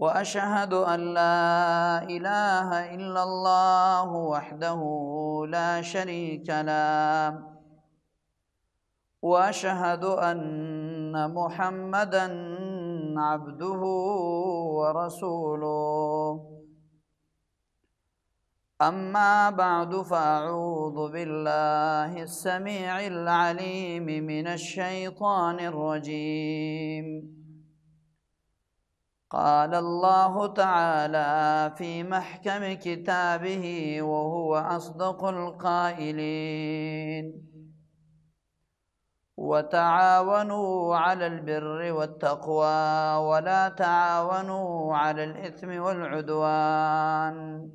واشهد ان لا اله الا الله وحده لا شريك له واشهد ان محمدا عبده ورسوله اما بعد فاعوذ بالله السميع العليم من الشيطان الرجيم قال الله تعالى في محكم كتابه وهو أصدق القائلين وتعاونوا على البر والتقوى ولا تعاونوا على الإثم والعدوان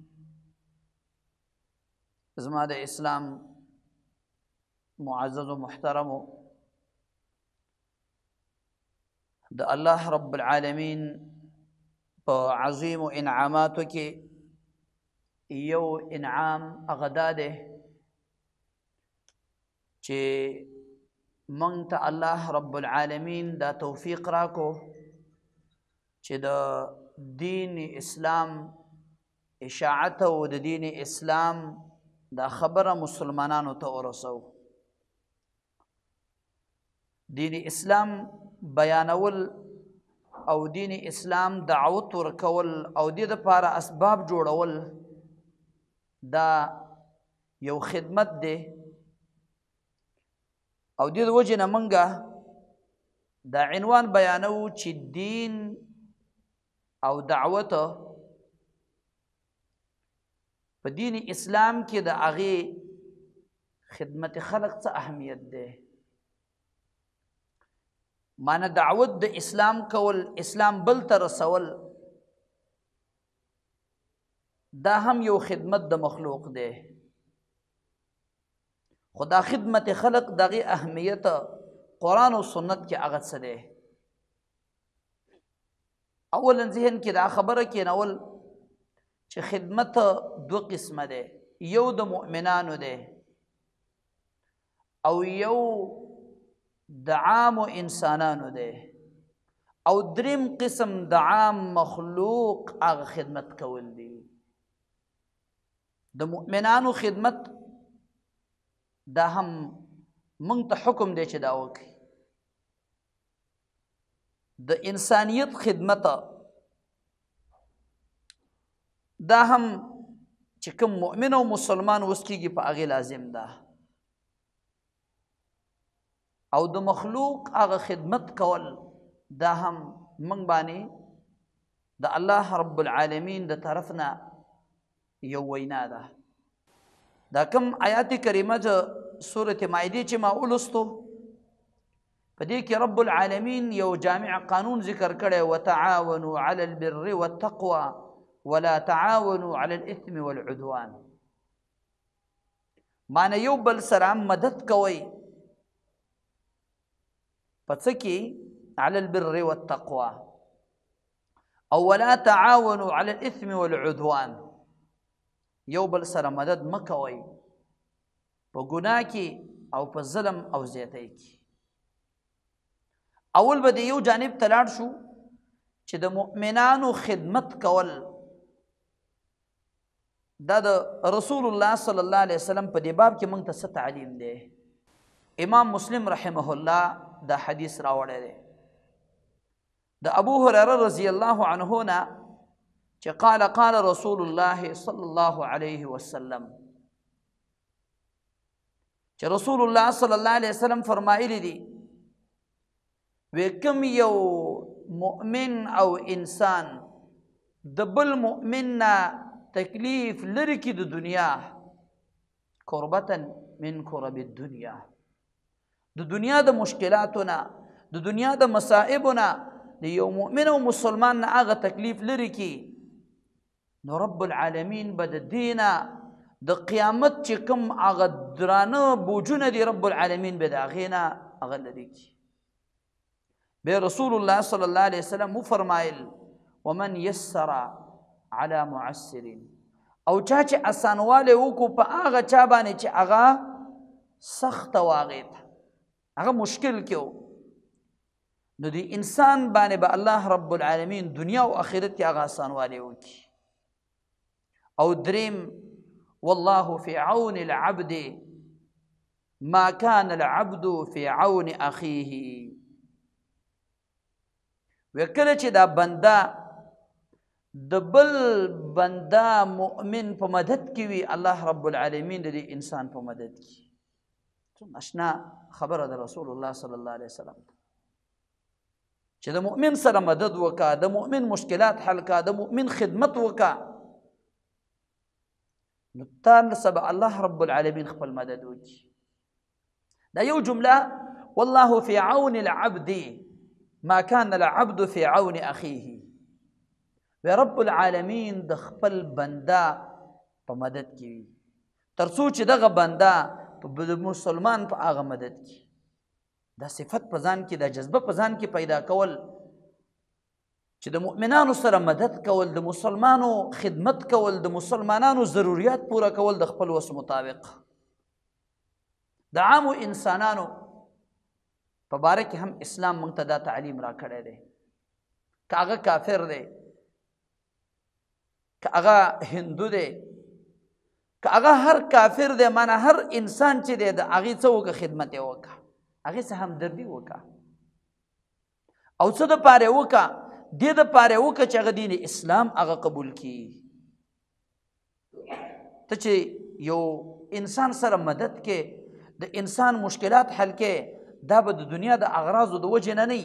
إزماد اسلام معزز محترم الله رب العالمين په عظیم او انعاماتو کې یو انعام اغدا ده چې مونږ ته الله رب العالمین دا توفیق راکو چې د دین اسلام اشاعت او د دین اسلام دا خبره مسلمانانو ته ورسو دین اسلام بیانول او دین اسلام دعوت ورکول او د لپاره اسباب جوړول دا یو خدمت دی او د وجه نه منګه دا عنوان بیانو چې دین او دعوت په دین اسلام کې د هغه خدمت خلق څه اهمیت ده معنی دعوت د اسلام کول اسلام بل تر رسول دا هم یو خدمت د مخلوق دی خدا خدمت خلق دغه اهمیت قران او سنت کې هغه څه دی اولا ذهن کې دا خبره کې نول چې خدمت دو قسمه ده یو د مؤمنانو ده او یو د عام انسانانو دی او دریم قسم د عام مخلوق هغه خدمت کول دی د مؤمنانو خدمت دا هم مونږ ته حکم دی چې دا وکړي د انسانیت خدمت دا هم چې کوم مؤمن او مسلمان اوس کېږي په هغې لازم ده او د مخلوق هغه خدمت کول دا هم موږ باندې د الله رب العالمین د طرفنا یو وینا ده دا کوم آیات کریمه چې سوره مائده چې ما ولستو په دې کې رب العالمین یو جامع قانون ذکر کړي وتعاونوا على البر والتقوى ولا تعاونوا على الاثم والعدوان معنی یو بل سره مدد کوئ پس کې علی البر والتقوا او ولا تعاونوا علی الاثم والعدوان یو بل سره مدد مکوئ په ګناه کې او په ظلم او زیاتۍ کې اول به یو جانب تلاړ شو چې د مؤمنانو خدمت کول دا د رسول الله صلی الله علیه وسلم په دی باب کې مونږ ته څه تعلیم دی امام مسلم رحمه الله دا حدیث راوړی دی د ابو هريره رضی الله عنه نه چې قال قال رسول الله صلی الله علیه وسلم چې رسول الله صلی الله علیه وسلم فرمایلی دی وکم یو مؤمن او انسان د بل مؤمن نه تکلیف لري کې د دنیا قربتا من قرب الدنيا د دنیا د مشکلاتونه د دنیا د مصائبونه د یو مؤمن او مسلمان نه هغه تکلیف لري کی نو رب العالمین بد دینا د قیامت چې کوم هغه درانه بوجونه دی رب العالمین به دا غینا هغه لري کی به رسول الله صلی الله علیه وسلم فرمایل ومن یسر علی معسر او چا چې اسانواله وکړو په هغه چا باندې چې هغه سخت واغیته هغه مشکل کې نو دی انسان باندې به با الله رب العالمین دنیا او آخرت کې هغه آسانوالی وکړي او دریم والله في عون العبد ما كان العبد في عون اخيه وکله چې دا بنده د بل بنده مؤمن په مدد کې وي الله رب العالمین د انسان په مدد کې ثم آشنا خبر د رسول الله صلی الله علیه وسلم چې د مؤمن سره مدد وکا د مؤمن مشکلات حل کا د مؤمن خدمت وکا نطال سبع الله رب العالمين خپل مدد وکي دا یو جمله والله في عون العبد ما كان العبد في عون اخيه يا رب العالمين دخل بندا په مدد کې ترڅو چې دغه بندا په مسلمان په هغه مدد کې دا صفت په ځان کې دا جذبه په ځان کې پیدا کول چې د مؤمنانو سره مدد کول د مسلمانو خدمت کول د مسلمانانو ضرورت پوره کول د خپل وس مطابق د عامو انسانانو په باره کې هم اسلام موږ ته دا تعلیم را کړی دی که هغه کافر دی که هغه هندو دی که هغه هر کافر دی معنی هر انسان چې دی د هغې څه وکړه خدمت یې وکړه هغې څه همدردي وکړه او څه دپاره یې وکړه دې دپاره یې وکړه چې هغه دین اسلام هغه قبول کړي ته چې یو انسان سره مدد کې د انسان مشکلات حل کې دا به د دنیا د اغراضو د وجې نه نه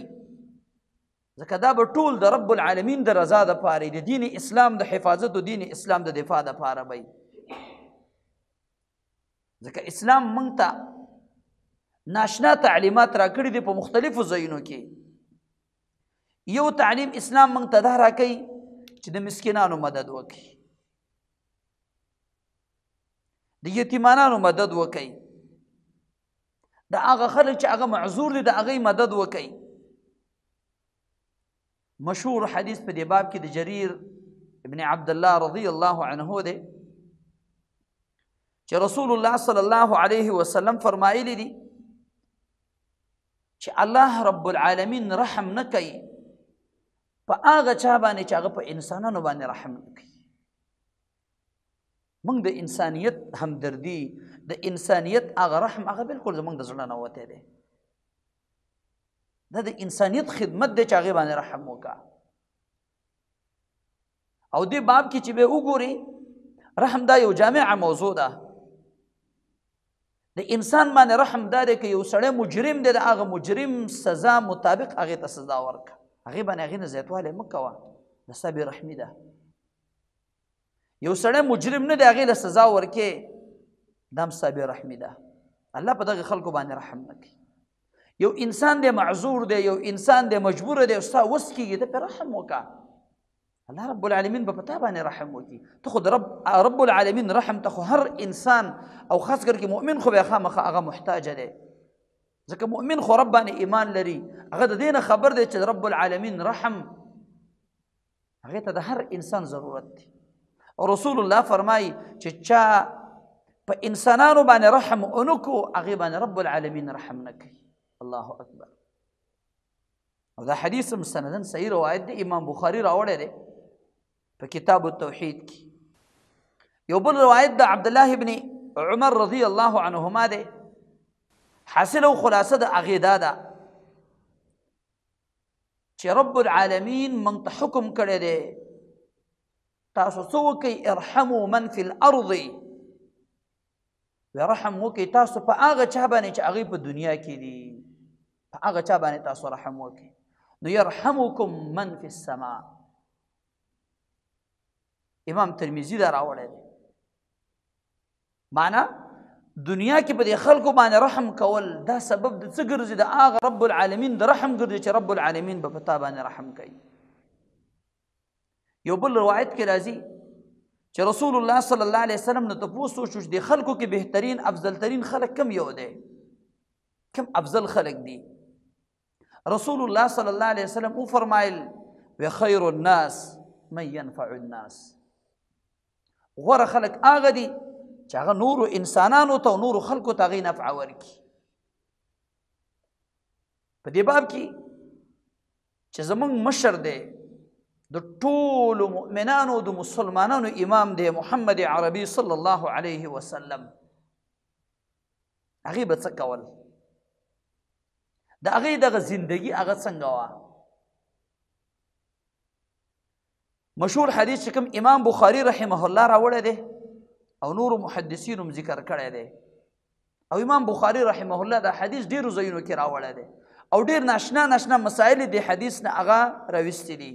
ځکه دا به ټول د رب العالمین د رضا د پاره د دین اسلام د حفاظت او دین اسلام د دفاع د پاره وي ځکه اسلام مونږ ته ناشنا تعلیمات راکړي دي په مختلفو ځایونو کې یو تعلیم اسلام مونږ ته دا راکړي چې د مسکینانو مدد وکړي د یتیمانانو مدد وکړي د هغه خلک چې هغه معذور دي د هغه مدد وکړي مشهور حدیث په دې باب کې د جرير ابن عبد الله رضی الله عنه دی چې رسول الله صلی الله علیه وسلم فرمایلی دي چې الله رب العالمین رحم نه کوي په هغه چا باندې چې هغه په انسانانو باندې رحم نه کوي موږ د انسانیت همدردی د انسانیت هغه رحم هغه بالکل زموږ د زړه نه وته دی دا د انسانیت خدمت دی چې هغه باندې رحم وکا او دې باب کې چې به وګوري رحم دا یو جامع موضوع ده د انسان باندې رحم دا دی که یو سړی مجرم دی د هغه مجرم سزا مطابق هغې ته سزا ورکړه هغې باندې هغې نه زیاتوالی مه کوه د ستا بېرحمي ده یو سړی مجرم نه دی هغې له سزا ورکې دا هم ستا بېرحمي ده الله په دغه خلکو باندې رحم نه کوي یو انسان دی معذور دی یو انسان دی مجبور دی او ستا وس کېږي ته پرې رحم وکړه الله رب العالمین به پتا باندې رحم وکي ته خود رب رب العالمین رحم ته خو هر انسان او خاص کر کې مؤمن خو به خامخه هغه محتاج دی ځکه مؤمن خو رب باندې ایمان لري هغه د دین خبر دی چې رب العالمین رحم هغه ته د هر انسان ضرورت دی رسول الله فرمای چې چا په انسانانو باندې رحم اونکو هغه باندې رب العالمین رحم نکي الله اکبر او دا حدیث مسندن صحیح روایت دی امام بخاری راوړی دی په کتاب التوحید کې یو بل روایت د عبد الله ابن عمر رضی الله عنهما ده حاصل او خلاصه د اغه دا ده چې رب العالمین من ته حکم کړی دی تاسو څوک ارحمو من فی الارض ورحم وکي تاسو په هغه چا باندې چې هغه په دنیا کې دي په هغه چا باندې تاسو رحم وکي نو يرحمکم من فی السما امام ترمذی دا راوړی معنا دنیا کې په دې خلکو باندې رحم کول دا سبب د څه ګرځي د رب العالمین د رحم ګرځي چې رب العالمین به پتا باندې رحم کوي یو بل روایت کې راځي چې رسول الله صلی الله علیه وسلم نو تاسو شوش دي خلکو کې بهترین افضلترین خلک کم یو دی کم افضل خلق دي رسول الله صلی الله علیه وسلم او فرمایل وخير الناس من ينفع الناس غوره خلک هغه دي چې هغه نورو انسانانو ته او نورو خلکو ته هغې نفع ورکړي په دې باب کې چې زمونږ مشر دی د ټولو مؤمنانو د مسلمانانو امام دی محمد عربي صلی الله علیه وسلم هغې به څه کول د هغې دغه زندگی هغه څنګه وه مشهور حدیث کوم امام بخاری رحمه الله راوړی دی او نور محدثین هم ذکر کړی دی او امام بخاری رحمه الله دا حدیث ډیر زینو کې راوړی دی او ډیر ناشنا ناشنا مسائل دی حدیث نه هغه راوستي دي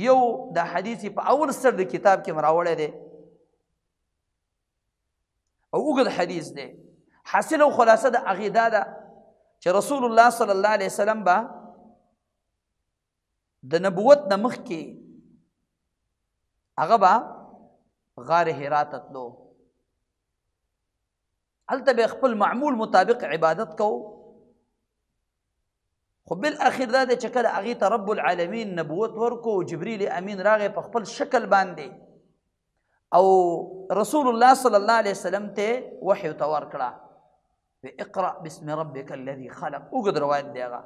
یو دا حدیث په اول سر د کتاب کې مراوړی دی او وګد حدیث دی حاصل او خلاصه د عقیده ده چې رسول الله صلی الله علیه وسلم به د نبوت د مخ کې هغه با غار حرا تلو هلته به خپل معمول مطابق عبادت کو خو بالاخر دا چې کله اغه ته رب العالمین نبوت ورکو جبرئیل امین راغه په خپل شکل باندې او رسول الله صلی الله علیه وسلم ته وحی تور کړه اقرا باسم ربک الذي خلق وګد روایت دیغه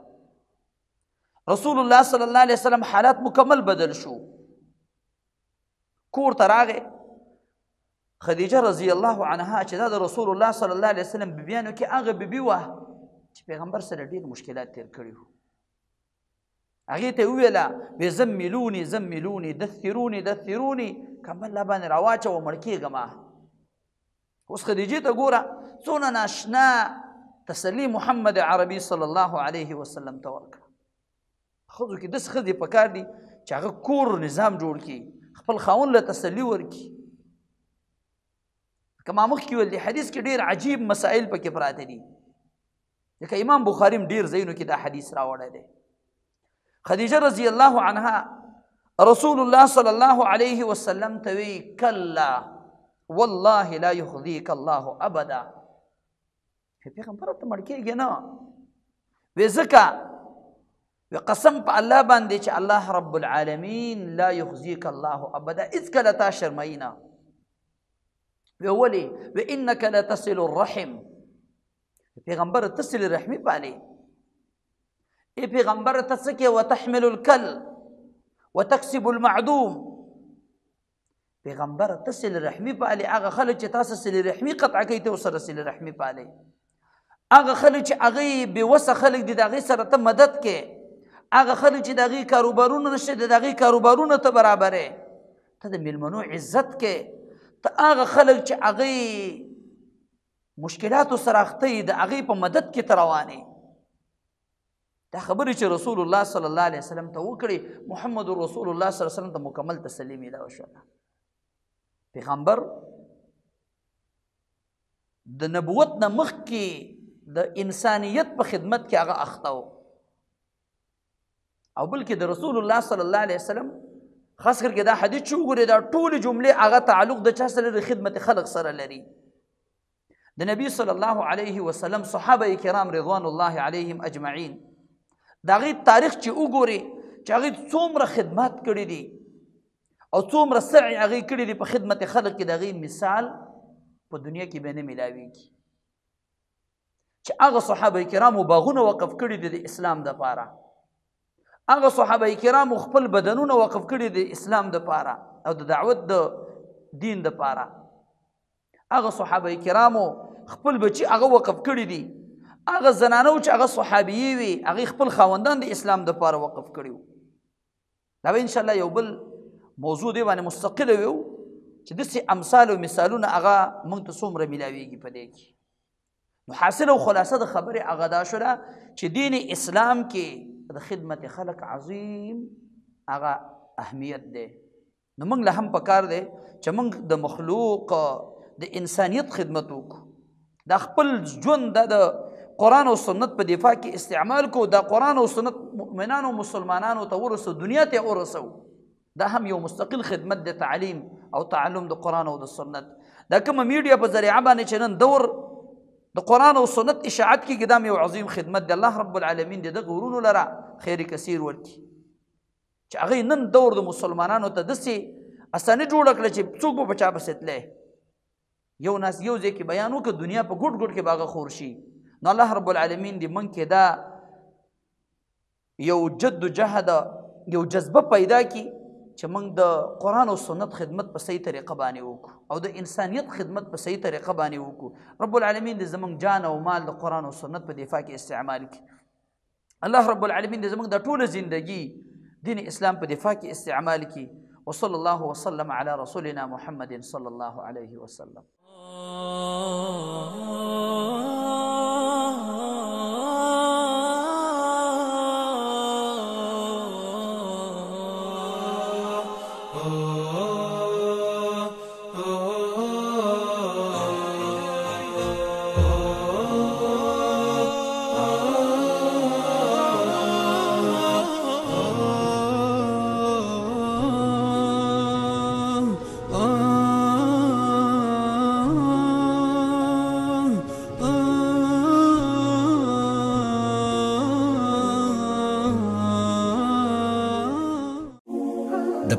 رسول الله صلی الله علیه وسلم حالات مکمل بدل شو کور ته راغې خدیجه رضی الله عنها چې دا د رسول الله صلی الله علیه وسلم بیبیانو کې هغه بیبي وه چې پیغمبر سره ډېر مشکلات تیر کړي وو هغې ته وویله بې زملوني زملوني دثروني دثروني کمبل لا باندې راواچوه مړ کېږم اوس خدیجې ته ګوره څونه ناشنا تسلی محمد عربي صلی الله علیه وسلم ته ورکړه خزو کې د څه دې پکار دي چې هغه کور نظام جوړ کړي خپل خاون له تسلی ورکړي کما مخ کې ول دي حدیث کې ډیر عجیب مسائل پکې پراته دي لکه امام بخاری ډیر زینو کې دا حدیث راوړی دی خدیجه رضی الله عنها رسول الله صلی الله علیه وسلم ته وی کلا والله لا يخزيك الله ابدا پیغمبر ته مړ کېږي نه وې ځکه قسم الله باندې چې الله رب العالمین لا يخزيك الله ابدا اذ کله تاشر شرمینا ویولي وانك تصل الرحم پیغمبر تصل الرحم بالي ای پیغمبر تسکه وتحمل الكل وتكسب المعدوم پیغمبر تصل الرحم بالي آغا خلج چې تاسو قطع كي توصل سره سره بالي آغا خلج آغي بوسخ خلج دي داغي سرطة مدد كي هغه خلک چې دغه کاروبارونه نشته دغه کاروبارونه ته برابرې ته د ملمنو عزت کې ته هغه خلک چې هغه مشکلات سره اخته د هغه په مدد کې تروانه دا خبرې چې رسول الله صلی الله علیه وسلم ته وکړي محمد رسول الله صلی الله علیه وسلم ته مکمل تسلیم دا وشو پیغمبر د نبوت نه مخکې د انسانیت په خدمت کې هغه اخته و او بلکې د رسول الله صلی الله علیه وسلم خاص کر کې دا حدیث چې وګورئ دا ټول جملې هغه تعلق د چا سره د خدمت خلق سره لري د نبی صلی الله علیه وسلم صحابه کرام رضوان الله علیهم اجمعین دا غي تاریخ چې وګورئ چې هغه څومره خدمات کړې دي او څومره سعی هغه کړې دي په خدمت خلق کې دغه مثال په دنیا کې به نه ملاويږي چې هغه صحابه کرامو باغونه وقف کړي دي د اسلام د لپاره هغه صحابه کرام خپل بدنونه وقف کړي د اسلام د پاره او د دعوت د دین د پاره هغه صحابه کرام خپل بچي هغه وقف کړي دي هغه زنانه چې هغه صحابي وي هغه خپل خوندان د اسلام د پاره وقف کړي دا ان شاء الله یو بل موضوع دی باندې مستقل ویو چې دسي امثال او مثالونه هغه مونږ ته څومره ملاويږي په دې کې نو حاصل او خلاصه د خبره هغه دا شوه چې دین اسلام کې د خدمت خلق عظیم هغه اهمیت دی نو موږ له هم پکار دی چې موږ د مخلوق د انسانیت خدمت وکړو د خپل ژوند د قران او سنت په دفاع کې استعمال کو د قران او سنت مؤمنانو مسلمانانو ته ورسو دنیا ته ورسو دا هم یو مستقل خدمت د تعلیم او تعلم د قران او د سنت دا کوم میډیا په ذریعہ باندې چې نن دور د قران او سنت اشاعت کې قدم یو عظیم خدمت دی الله رب العالمین دې د غورونو لرا خیر کثیر ورکي چې هغه نن دور د مسلمانانو ته دسي اسانه جوړ کړل چې څوک په چا بسیتلې یو ناس یو ځکه بیان وکړ دنیا په ګډ ګډ کې باغه خور شي نو الله رب العالمین دې من کې دا یو جد جهد یو جذبه پیدا کی چې موږ د قران او سنت خدمت په صحیح طریقه باندې وکړو او د انسانیت خدمت په صحیح طریقه باندې وکړو رب العالمین دې زموږ جان او مال د قران او سنت په دفاع کې استعمال کړي الله رب العالمین دې زموږ د ټوله ژوندۍ دین اسلام په دفاع کې استعمال کړي وصلى الله وسلم على رسولنا محمد صلى الله عليه وسلم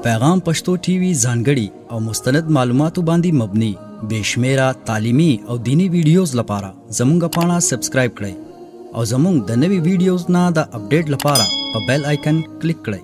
پیغام پښتو ټي وي ځانګړي او مستند معلوماتو باندې مبني بشمیره تعلیمی او دینی ویډیوز لپاره زموږ پاڼه سبسکرایب کړئ او زموږ د نوي ویډیوز نه د اپډیټ لپاره په بیل آیکن کلیک کړئ